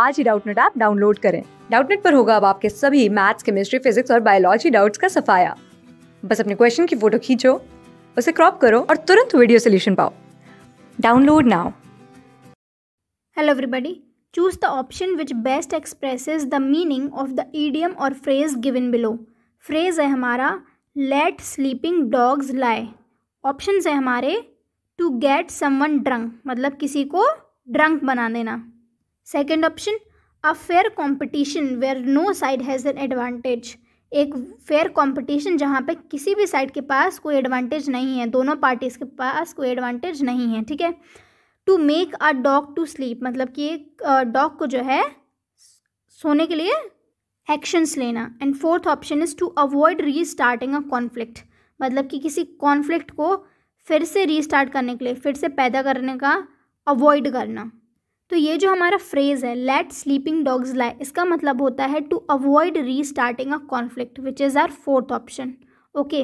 आज ही Doubtnut app download करें डाउटनेट पर होगा अब आपके सभी मैथ्स केमिस्ट्री फिजिक्स और बायोलॉजी डाउट्स का सफाया बस अपने क्वेश्चन की फोटो खींचो उसे क्रॉप करो और तुरंत वीडियो सोल्यूशन पाओ download now hello everybody choose the option which best expresses the meaning of the idiom और फ्रेज गिवन बिलो फ्रेज है हमारा let sleeping dogs lie option है हमारे टू गेट समवन ड्रंक मतलब किसी को ड्रंक बना देना second option a fair competition where no side has an advantage एक फेयर कॉम्पिटिशन जहाँ पे किसी भी साइड के पास कोई एडवांटेज नहीं है दोनों पार्टीज के पास कोई एडवांटेज नहीं है ठीक है to make a dog to sleep मतलब कि एक डॉग को जो है सोने के लिए एक्शंस लेना and fourth option is to avoid restarting a conflict मतलब कि किसी कॉन्फ्लिक्ट को फिर से रीस्टार्ट करने के लिए फिर से पैदा करने का अवॉइड करना तो ये जो हमारा फ्रेज़ है लेट स्लीपिंग डॉग्स लाए इसका मतलब होता है to avoid restarting a conflict which is our fourth option okay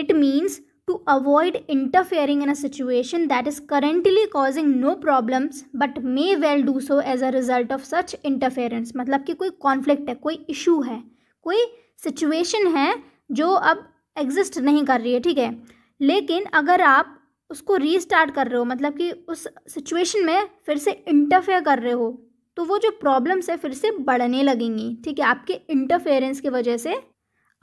it means to avoid interfering in a situation that is currently causing no problems but may well do so as a result of such interference मतलब कि कोई conflict है कोई issue है कोई situation है जो अब एग्जिस्ट नहीं कर रही है ठीक है लेकिन अगर आप उसको रीस्टार्ट कर रहे हो मतलब कि उस सिचुएशन में फिर से इंटरफेयर कर रहे हो तो वो जो प्रॉब्लम्स है फिर से बढ़ने लगेंगी ठीक है आपके इंटरफेरेंस की वजह से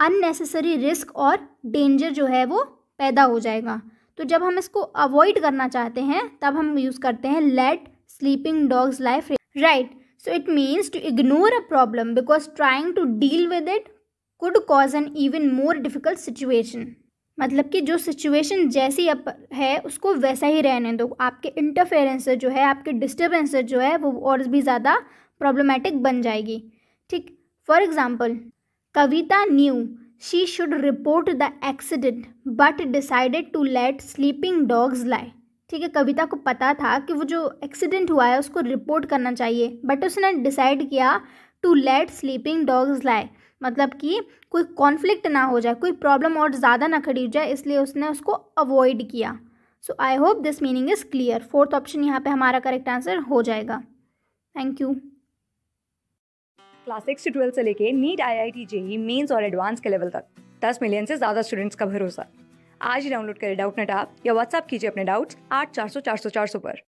अननेसेसरी रिस्क और डेंजर जो है वो पैदा हो जाएगा तो जब हम इसको अवॉइड करना चाहते हैं तब हम यूज़ करते हैं let sleeping dogs life right so it means to ignore a problem because trying to deal with it could cause an even more difficult situation मतलब कि जो सिचुएशन जैसी अप है उसको वैसा ही रहने दो आपके इंटरफेरेंस जो है आपके डिस्टर्बेंस जो है वो और भी ज़्यादा प्रॉब्लमेटिक बन जाएगी ठीक for example Kavita knew she should report the accident but decided to let sleeping dogs lie ठीक है कविता को पता था कि वो जो एक्सीडेंट हुआ है उसको रिपोर्ट करना चाहिए बट उसने डिसाइड किया टू लेट स्लीपिंग डॉग्स लाए मतलब कि कोई कॉन्फ्लिक्ट ना हो जाए कोई प्रॉब्लम और ज़्यादा ना खड़ी हो जाए इसलिए उसने उसको अवॉइड किया so I hope this meaning is clear fourth option यहाँ पे हमारा करेक्ट आंसर हो जाएगा थैंक यू क्लास सिक्स से ट्वेल्थ से लेके NEET I I T JEE mains और एडवांस के लेवल तक दस मिलियन से ज़्यादा स्टूडेंट्स का भरोसा आज ही डाउनलोड करें डाउट नेट आप या व्हाट्सअप कीजिए अपने डाउट्स आठ चार सौ चार सौ चार सौ पर